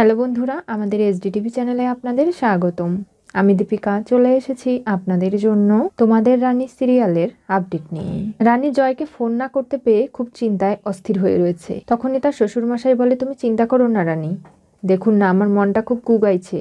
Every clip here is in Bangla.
হ্যালো বন্ধুরা আমাদের এসডিটিভি চ্যানেলে আপনাদের স্বাগতম আমি দীপিকা চলে এসেছি আপনাদের জন্য তোমাদের রানী সিরিয়ালের আপডেট নিয়ে রানী জয়কে ফোন না করতে পেয়ে খুব চিন্তায় অস্থির হয়ে রয়েছে তখনই তার শ্বশুরমশাই বলে তুমি চিন্তা করো না রানী দেখুন না আমার মনটা খুব কুগাইছে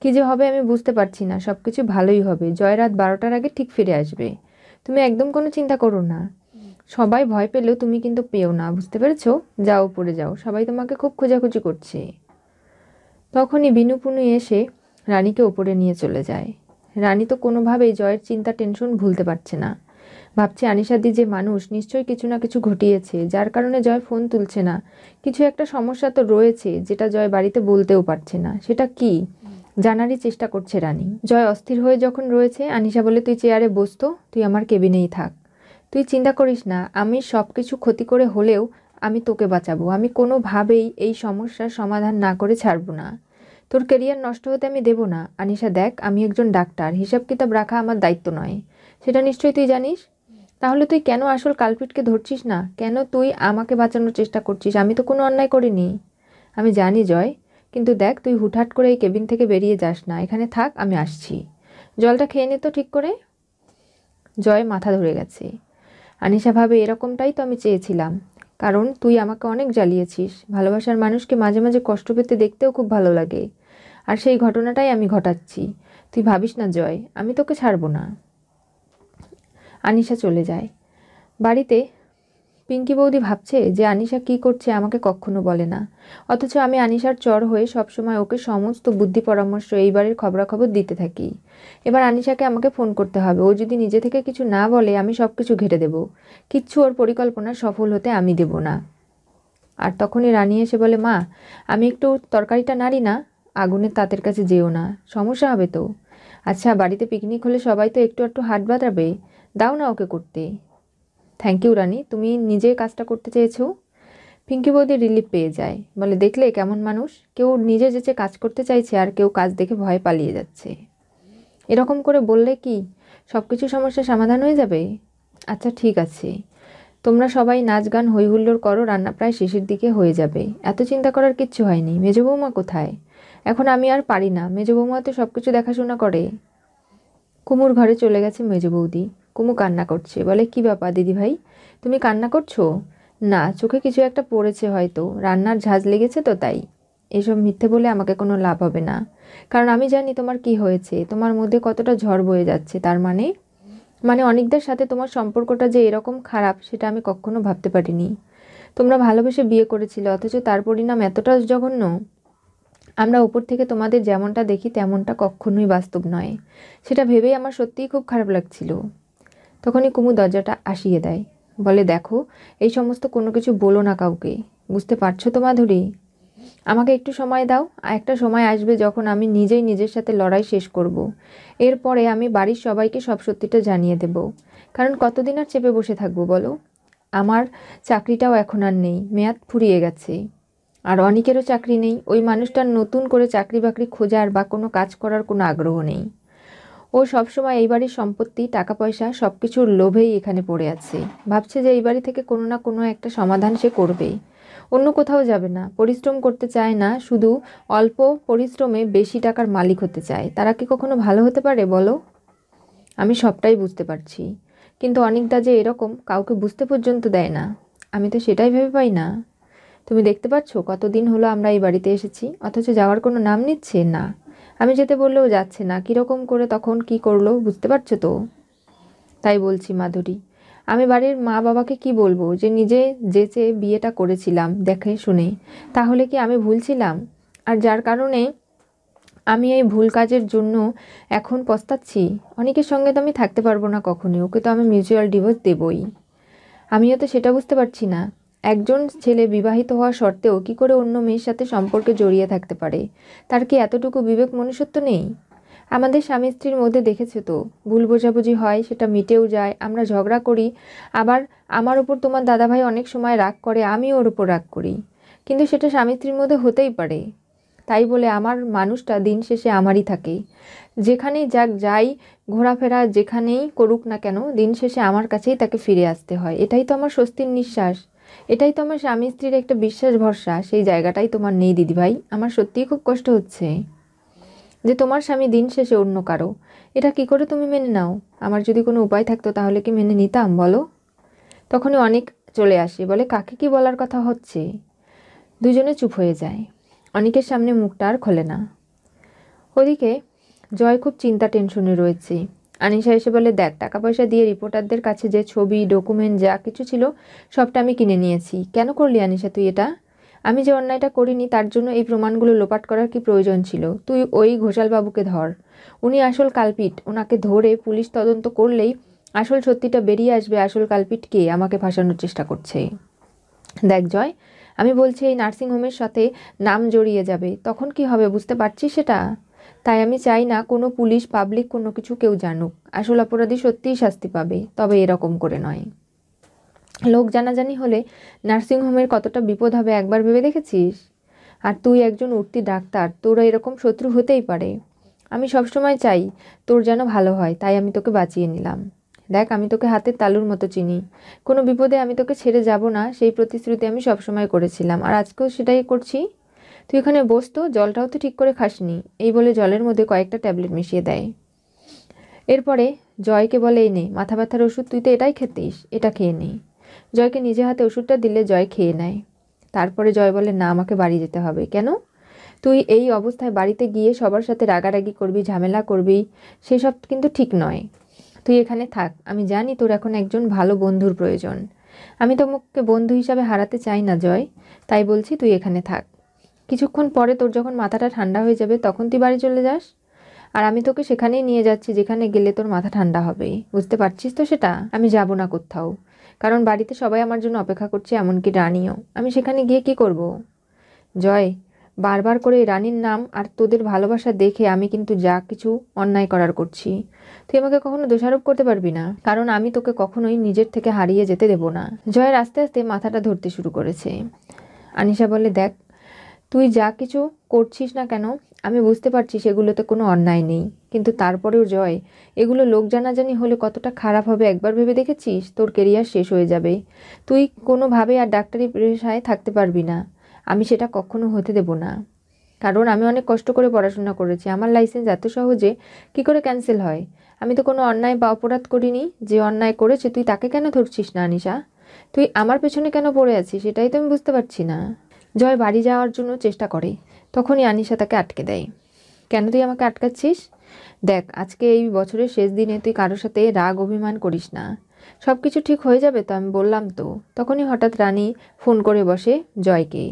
কি যে হবে আমি বুঝতে পারছি না সব কিছু ভালোই হবে জয় রাত বারোটার আগে ঠিক ফিরে আসবে তুমি একদম কোনো চিন্তা করো না সবাই ভয় পেলেও তুমি কিন্তু পেও না বুঝতে পেরেছো যাও পড়ে যাও সবাই তোমাকে খুব খোঁজাখুঁজি করছে তখনই বিনুপুনু এসে রানীকে ওপরে নিয়ে চলে যায় রানী তো কোনোভাবেই জয়ের চিন্তা টেনশন ভুলতে পারছে না ভাবছে আনিসাদি যে মানুষ নিশ্চয়ই কিছু না কিছু ঘটিয়েছে যার কারণে জয় ফোন তুলছে না কিছু একটা সমস্যা তো রয়েছে যেটা জয় বাড়িতে বলতেও পারছে না সেটা কি জানারই চেষ্টা করছে রানী জয় অস্থির হয়ে যখন রয়েছে আনিশা বলে তুই চেয়ারে বসতো তুই আমার কেবিনেই থাক তুই চিন্তা করিস না আমি সব কিছু ক্ষতি করে হলেও আমি তোকে বাঁচাবো আমি কোনোভাবেই এই সমস্যার সমাধান না করে ছাড়বো না তোর কেরিয়ার নষ্ট হতে আমি দেব না আনিশা দেখ আমি একজন ডাক্তার হিসাব কিতাব রাখা আমার দায়িত্ব নয় সেটা নিশ্চয়ই তুই জানিস তাহলে তুই কেন আসল কালপিটকে ধরছিস না কেন তুই আমাকে বাঁচানোর চেষ্টা করছিস আমি তো কোনো অন্যায় করিনি আমি জানি জয় কিন্তু দেখ তুই হুটহাট করে এই কেবিন থেকে বেরিয়ে যাস না এখানে থাক আমি আসছি জলটা খেয়ে নে তো ঠিক করে জয় মাথা ধরে গেছে আনিশা ভাবে এরকমটাই তো আমি চেয়েছিলাম কারণ তুই আমাকে অনেক জ্বালিয়েছিস ভালোবাসার মানুষকে মাঝে মাঝে কষ্ট পেতে দেখতেও খুব ভালো লাগে আর সেই ঘটনাটাই আমি ঘটাচ্ছি তুই ভাবিস না জয় আমি তোকে ছাড়বো না আনিশা চলে যায় বাড়িতে পিঙ্কি বৌদি ভাবছে যে আনিশা কি করছে আমাকে কখনো বলে না অথচ আমি আনিশার চর হয়ে সবসময় ওকে সমস্ত বুদ্ধি পরামর্শ এইবারের খবরাখবর দিতে থাকি এবার আনিশাকে আমাকে ফোন করতে হবে ও যদি নিজে থেকে কিছু না বলে আমি সব কিছু ঘেটে দেবো কিচ্ছু ওর পরিকল্পনা সফল হতে আমি দেব না আর তখনই রানী এসে বলে মা আমি একটু তরকারিটা নাড়ি না আগুনের তাঁতের কাছে যেও না সমস্যা হবে তো আচ্ছা বাড়িতে পিকনিক হলে সবাই তো একটু একটু হাট বাঁধাবে দাও না ওকে করতে থ্যাংক ইউ রানী তুমি নিজে কাজটা করতে চেয়েছো পিঙ্কি বৌদি রিলিফ পেয়ে যায় বলে দেখলে কেমন মানুষ কেউ নিজে যেচে কাজ করতে চাইছে আর কেউ কাজ দেখে ভয় পালিয়ে যাচ্ছে এরকম করে বললে কি সব কিছু সমস্যার সমাধান হয়ে যাবে আচ্ছা ঠিক আছে তোমরা সবাই নাচ গান হই করো রান্না প্রায় শেষের দিকে হয়ে যাবে এত চিন্তা করার কিচ্ছু হয়নি মেজ বৌমা কোথায় এখন আমি আর পারি না মেজ বৌমা তো সব কিছু দেখাশোনা করে কুমুর ঘরে চলে গেছে মেজ বৌদি কুমু কান্না করছে বলে কি ব্যাপার দিদিভাই তুমি কান্না করছো না চোখে কিছু একটা পড়েছে হয়তো রান্নার ঝাঁজ লেগেছে তো তাই এসব মিথ্যে বলে আমাকে কোনো লাভ হবে না কারণ আমি জানি তোমার কি হয়েছে তোমার মধ্যে কতটা ঝড় বয়ে যাচ্ছে তার মানে মানে অনেকদের সাথে তোমার সম্পর্কটা যে এরকম খারাপ সেটা আমি কখনো ভাবতে পারিনি তোমরা ভালোবেসে বিয়ে করেছিলে অথচ তার পরিণাম এতটা জঘন্য আমরা উপর থেকে তোমাদের যেমনটা দেখি তেমনটা কখনোই বাস্তব নয় সেটা ভেবেই আমার সত্যিই খুব খারাপ লাগছিল তখনই কুমু দরজাটা আসিয়ে দেয় বলে দেখো এই সমস্ত কোনো কিছু বলো না কাউকে বুঝতে পারছো তো মাধুরী আমাকে একটু সময় দাও একটা সময় আসবে যখন আমি নিজেই নিজের সাথে লড়াই শেষ করব। এরপরে আমি বাড়ির সবাইকে সব সত্যিটা জানিয়ে দেব কারণ কতদিন আর চেপে বসে থাকবো বলো আমার চাকরিটাও এখন আর নেই মেয়াদ ফুরিয়ে গেছে আর অনেকেরও চাকরি নেই ওই মানুষটার নতুন করে চাকরি বাকরি খোঁজার বা কোনো কাজ করার কোনো আগ্রহ নেই ও সবসময় এই বাড়ির সম্পত্তি টাকা পয়সা সব কিছুর লোভেই এখানে পড়ে আছে ভাবছে যে এই বাড়ি থেকে কোনো না কোনো একটা সমাধান সে করবেই অন্য কোথাও যাবে না পরিশ্রম করতে চায় না শুধু অল্প পরিশ্রমে বেশি টাকার মালিক হতে চায় তারা কি কখনো ভালো হতে পারে বলো আমি সবটাই বুঝতে পারছি কিন্তু অনেকদা যে এরকম কাউকে বুঝতে পর্যন্ত দেয় না আমি তো সেটাই ভেবে পাই না তুমি দেখতে পাচ্ছ কতদিন হলো আমরা এই বাড়িতে এসেছি অথচ যাওয়ার কোনো নাম নিচ্ছে না আমি যেতে বললেও যাচ্ছে না কীরকম করে তখন কি করলো বুঝতে পারছো তো তাই বলছি মাধুরী আমি বাড়ির মা বাবাকে কি বলবো যে নিজে যেচে বিয়েটা করেছিলাম দেখে শুনে তাহলে কি আমি ভুলছিলাম আর যার কারণে আমি এই ভুল কাজের জন্য এখন পস্তাচ্ছি অনেকের সঙ্গে তো আমি থাকতে পারবো না কখনই ওকে তো আমি মিউচুয়াল ডিভোর্স দেবই আমিও তো সেটা বুঝতে পারছি না একজন ছেলে বিবাহিত হওয়া সত্ত্বেও কি করে অন্য মেয়ের সাথে সম্পর্কে জড়িয়ে থাকতে পারে তার কি এতটুকু বিবেক মনুষ্যত্ব নেই আমাদের স্বামী স্ত্রীর মধ্যে দেখেছে তো ভুল বোঝাবুঝি হয় সেটা মিটেও যায় আমরা ঝগড়া করি আবার আমার ওপর তোমার দাদাভাই অনেক সময় রাগ করে আমি ওর ওপর রাগ করি কিন্তু সেটা স্বামী স্ত্রীর মধ্যে হতেই পারে তাই বলে আমার মানুষটা দিন শেষে আমারই থাকে যেখানেই যাক যাই ঘোরাফেরা যেখানেই করুক না কেন দিন শেষে আমার কাছেই তাকে ফিরে আসতে হয় এটাই তো আমার স্বস্তির নিঃশ্বাস এটাই তো আমার স্বামী স্ত্রীর একটা বিশ্বাস ভরসা সেই জায়গাটাই তোমার নেই দিদিভাই আমার সত্যিই খুব কষ্ট হচ্ছে যে তোমার স্বামী দিন শেষে অন্য কারো এটা কি করে তুমি মেনে নাও আমার যদি কোনো উপায় থাকতো তাহলে কি মেনে নিতাম বলো তখনই অনেক চলে আসে বলে কাকে কি বলার কথা হচ্ছে দুজনে চুপ হয়ে যায় অনেকের সামনে মুখটা আর খোলে না ওদিকে জয় খুব চিন্তা টেনশনে রয়েছে আনিশা এসে বলে দেখ টাকা পয়সা দিয়ে রিপোর্টারদের কাছে যে ছবি ডকুমেন্ট যা কিছু ছিল সবটা আমি কিনে নিয়েছি কেন করলি আনিশা তুই এটা আমি যে অন্যায়টা করিনি তার জন্য এই প্রমাণগুলো লোপাট করার কি প্রয়োজন ছিল তুই ওই ঘোষালবাবুকে ধর উনি আসল কালপিট ওনাকে ধরে পুলিশ তদন্ত করলেই আসল সত্যিটা বেরিয়ে আসবে আসল কালপিট কে আমাকে ফাঁসানোর চেষ্টা করছে দেখ জয় আমি বলছি এই নার্সিংহোমের সাথে নাম জড়িয়ে যাবে তখন কি হবে বুঝতে পারছিস সেটা তাই আমি চাই না কোনো পুলিশ পাবলিক কোনো কিছু কেউ জানুক আসল অপরাধী সত্যিই শাস্তি পাবে তবে এরকম করে নয় লোক জানাজানি হলে নার্সিংহোমের কতটা বিপদ হবে একবার ভেবে দেখেছিস আর তুই একজন উঠতি ডাক্তার তোরা এরকম শত্রু হতেই পারে আমি সবসময় চাই তোর যেন ভালো হয় তাই আমি তোকে বাঁচিয়ে নিলাম দেখ আমি তোকে হাতের তালুর মতো চিনি কোনো বিপদে আমি তোকে ছেড়ে যাব না সেই প্রতিশ্রুতি আমি সবসময় করেছিলাম আর আজকেও সেটাই করছি তুই এখানে বসতো জলটাও তো ঠিক করে খাসনি এই বলে জলের মধ্যে কয়েকটা ট্যাবলেট মিশিয়ে দেয় এরপরে জয়কে বলে এই নেই মাথা ব্যথার ওষুধ তুই তো এটাই খেতিস এটা খেয়ে নে জয়কে নিজে হাতে ওষুধটা দিলে জয় খেয়ে নেয় তারপরে জয় বলে না আমাকে বাড়ি যেতে হবে কেন তুই এই অবস্থায় বাড়িতে গিয়ে সবার সাথে রাগারাগি করবি ঝামেলা করবি সেসব কিন্তু ঠিক নয় তুই এখানে থাক আমি জানি তোর এখন একজন ভালো বন্ধুর প্রয়োজন আমি তোমাকে বন্ধু হিসাবে হারাতে চাই না জয় তাই বলছি তুই এখানে থাক কিছুক্ষণ পরে তোর যখন মাথাটা ঠান্ডা হয়ে যাবে তখন তুই বাড়ি চলে যাস আর আমি তোকে সেখানেই নিয়ে যাচ্ছি যেখানে গেলে তোর মাথা ঠান্ডা হবে বুঝতে পারছিস তো সেটা আমি যাব না কোথাও কারণ বাড়িতে সবাই আমার জন্য অপেক্ষা করছে এমনকি রানীও আমি সেখানে গিয়ে কি করব। জয় বারবার করে রানীর নাম আর তোদের ভালোবাসা দেখে আমি কিন্তু যা কিছু অন্যায় করার করছি তুই আমাকে কখনো দোষারোপ করতে পারবি না কারণ আমি তোকে কখনোই নিজের থেকে হারিয়ে যেতে দেব না জয়ের আস্তে আস্তে মাথাটা ধরতে শুরু করেছে আনিশা বলে দেখ তুই যা কিছু করছিস না কেন আমি বুঝতে পারছি সেগুলোতে কোনো অন্যায় নেই কিন্তু তারপরেও জয় এগুলো লোক জানাজানি হলে কতটা খারাপ হবে একবার ভেবে দেখেছিস তোর কেরিয়ার শেষ হয়ে যাবে তুই কোনোভাবে আর ডাক্তারি পেশায় থাকতে পারবি না আমি সেটা কখনো হতে দেব না কারণ আমি অনেক কষ্ট করে পড়াশোনা করেছি আমার লাইসেন্স এত সহজে কি করে ক্যান্সেল হয় আমি তো কোনো অন্যায় বা অপরাধ করিনি যে অন্যায় করেছে তুই তাকে কেন ধরছিস না নিশা তুই আমার পেছনে কেন পড়ে আছিস সেটাই তো আমি বুঝতে পারছি না জয় বাড়ি যাওয়ার জন্য চেষ্টা করে তখনই আনিশা তাকে আটকে দেয় কেন তুই আমাকে আটকাচ্ছিস দেখ আজকে এই বছরের শেষ দিনে তুই কারোর সাথে রাগ অভিমান করিস না সব কিছু ঠিক হয়ে যাবে তো আমি বললাম তো তখনই হঠাৎ রানী ফোন করে বসে জয়কে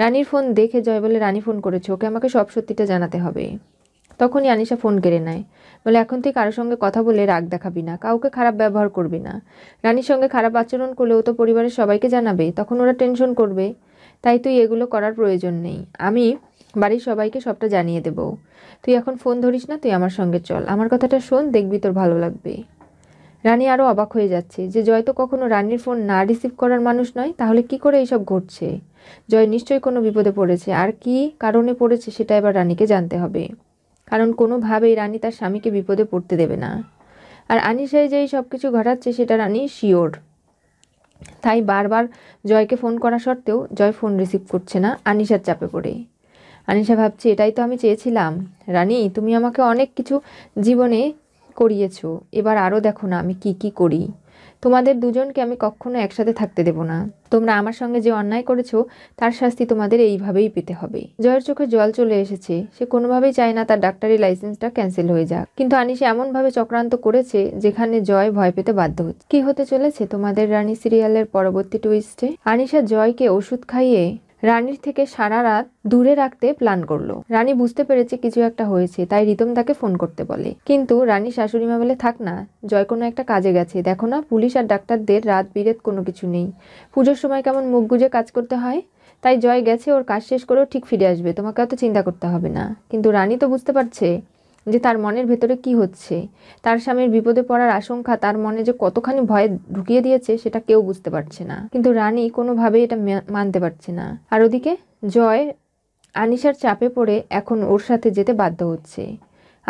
রানীর ফোন দেখে জয় বলে রানী ফোন করেছে ওকে আমাকে সব সত্যিটা জানাতে হবে তখনই আনিশা ফোন কেড়ে নেয় বলে এখন তুই কারোর সঙ্গে কথা বলে রাগ দেখাবি না কাউকে খারাপ ব্যবহার করবি না রানীর সঙ্গে খারাপ আচরণ করলেও তো পরিবারের সবাইকে জানাবে তখন ওরা টেনশন করবে তাই তুই এগুলো করার প্রয়োজন নেই আমি বাড়ির সবাইকে সবটা জানিয়ে দেব তুই এখন ফোন ধরিস না তুই আমার সঙ্গে চল আমার কথাটা শোন দেখবি তোর ভালো লাগবে রানী আরও অবাক হয়ে যাচ্ছে যে জয় তো কখনো রানীর ফোন না রিসিভ করার মানুষ নয় তাহলে কি করে এইসব ঘটছে জয় নিশ্চয়ই কোনো বিপদে পড়েছে আর কি কারণে পড়েছে সেটা এবার রানীকে জানতে হবে কারণ কোনোভাবেই রানী তার স্বামীকে বিপদে পড়তে দেবে না আর আনিসাই যে সব কিছু ঘটাচ্ছে সেটা রানী শিওর তাই বারবার জয়কে ফোন করা সত্ত্বেও জয় ফোন রিসিভ করছে না আনিশার চাপে পড়ে আনিশা ভাবছে এটাই তো আমি চেয়েছিলাম রানী তুমি আমাকে অনেক কিছু জীবনে করিয়েছো এবার আরও দেখো না আমি কি কি করি তোমাদের দুজনকে আমি কখনো একসাথে থাকতে দেব না তোমরা আমার সঙ্গে যে অন্যায় করেছো তার শাস্তি তোমাদের এইভাবেই পেতে হবে জয়ের চোখে জল চলে এসেছে সে কোনোভাবেই চায় না তার ডাক্তারি লাইসেন্সটা ক্যান্সেল হয়ে যাক কিন্তু আনিস এমনভাবে চক্রান্ত করেছে যেখানে জয় ভয় পেতে বাধ্য হচ্ছে কি হতে চলেছে তোমাদের রানী সিরিয়ালের পরবর্তী টুইস্টে আনিশা জয়কে ওষুধ খাইয়ে রানীর থেকে সারা রাত দূরে রাখতে প্ল্যান করলো রানী বুঝতে পেরেছে কিছু একটা হয়েছে তাই রিতম তাকে ফোন করতে বলে কিন্তু রানী শাশুড়ি মা বলে থাক না জয় কোনো একটা কাজে গেছে দেখো না পুলিশ আর ডাক্তারদের রাত বিরেত কোনো কিছু নেই পুজোর সময় কেমন মুখ গুজে কাজ করতে হয় তাই জয় গেছে ওর কাজ শেষ করেও ঠিক ফিরে আসবে তোমাকে অত চিন্তা করতে হবে না কিন্তু রানী তো বুঝতে পারছে যে তার মনের ভেতরে কি হচ্ছে তার স্বামীর বিপদে পড়ার আশঙ্কা তার মনে যে কতখানি ভয় ঢুকিয়ে দিয়েছে সেটা কেউ বুঝতে পারছে না কিন্তু রানী কোনোভাবেই এটা মানতে পারছে না আর ওদিকে জয় আনিশার চাপে পড়ে এখন ওর সাথে যেতে বাধ্য হচ্ছে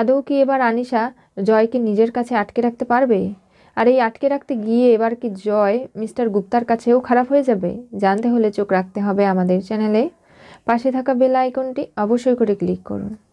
আদৌ কি এবার আনিশা জয়কে নিজের কাছে আটকে রাখতে পারবে আর এই আটকে রাখতে গিয়ে এবার কি জয় মিস্টার গুপ্তার কাছেও খারাপ হয়ে যাবে জানতে হলে চোখ রাখতে হবে আমাদের চ্যানেলে পাশে থাকা বেল আইকনটি অবশ্যই করে ক্লিক করুন